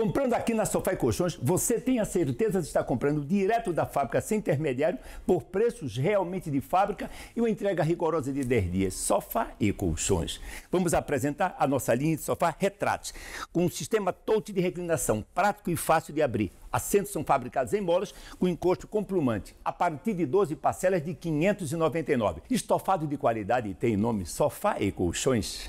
Comprando aqui na Sofá e Colchões, você tem a certeza de estar comprando direto da fábrica, sem intermediário, por preços realmente de fábrica e uma entrega rigorosa de 10 dias. Sofá e Colchões. Vamos apresentar a nossa linha de sofá Retratos, com um sistema touch de reclinação, prático e fácil de abrir. Assentos são fabricados em molas com encosto complumante, a partir de 12 parcelas de 599. Estofado de qualidade e tem nome Sofá e Colchões.